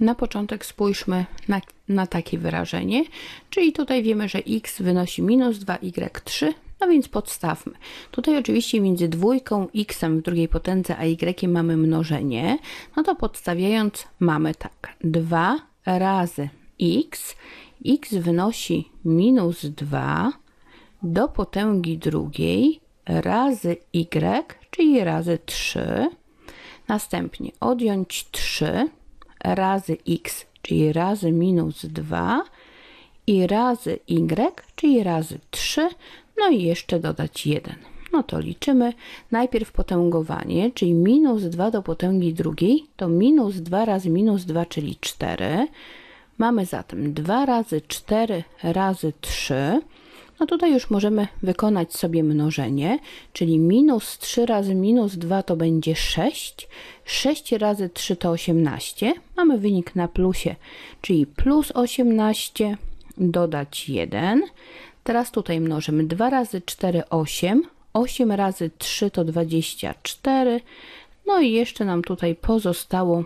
Na początek spójrzmy na, na takie wyrażenie, czyli tutaj wiemy, że x wynosi minus 2y3, no więc podstawmy. Tutaj oczywiście między dwójką x w drugiej potędze a y mamy mnożenie, no to podstawiając mamy tak 2 razy x, x wynosi minus 2 do potęgi drugiej razy y, czyli razy 3. Następnie odjąć 3, razy x, czyli razy minus 2 i razy y, czyli razy 3, no i jeszcze dodać 1. No to liczymy najpierw potęgowanie, czyli minus 2 do potęgi drugiej to minus 2 razy minus 2, czyli 4. Mamy zatem 2 razy 4 razy 3 no tutaj już możemy wykonać sobie mnożenie, czyli minus 3 razy minus 2 to będzie 6, 6 razy 3 to 18, mamy wynik na plusie, czyli plus 18 dodać 1. Teraz tutaj mnożymy 2 razy 4, 8, 8 razy 3 to 24, no i jeszcze nam tutaj pozostało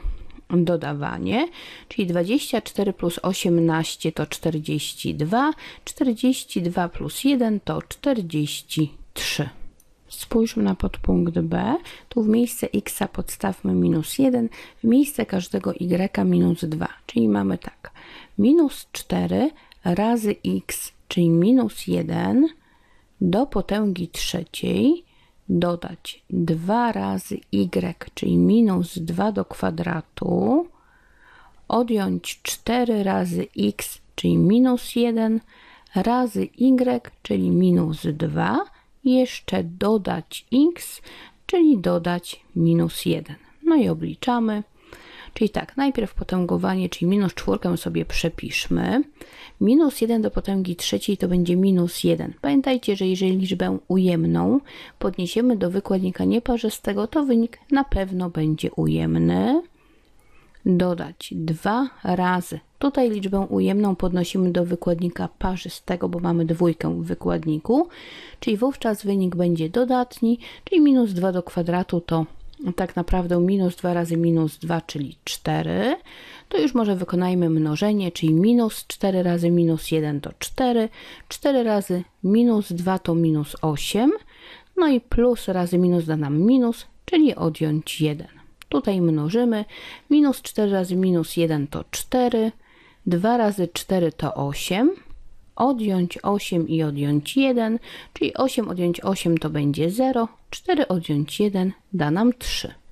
dodawanie, czyli 24 plus 18 to 42, 42 plus 1 to 43. Spójrzmy na podpunkt B. Tu w miejsce x podstawmy minus 1, w miejsce każdego y minus 2, czyli mamy tak, minus 4 razy x, czyli minus 1 do potęgi trzeciej dodać 2 razy y, czyli minus 2 do kwadratu, odjąć 4 razy x, czyli minus 1, razy y, czyli minus 2, jeszcze dodać x, czyli dodać minus 1. No i obliczamy. Czyli tak, najpierw potęgowanie, czyli minus czwórkę sobie przepiszmy. Minus 1 do potęgi trzeciej to będzie minus 1. Pamiętajcie, że jeżeli liczbę ujemną podniesiemy do wykładnika nieparzystego, to wynik na pewno będzie ujemny. Dodać 2 razy. Tutaj liczbę ujemną podnosimy do wykładnika parzystego, bo mamy dwójkę w wykładniku, czyli wówczas wynik będzie dodatni, czyli minus 2 do kwadratu to tak naprawdę minus 2 razy minus 2, czyli 4, to już może wykonajmy mnożenie, czyli minus 4 razy minus 1 to 4, 4 razy minus 2 to minus 8, no i plus razy minus da nam minus, czyli odjąć 1. Tutaj mnożymy, minus 4 razy minus 1 to 4, 2 razy 4 to 8, odjąć 8 i odjąć 1, czyli 8 odjąć 8 to będzie 0, 4 odjąć 1 da nam 3.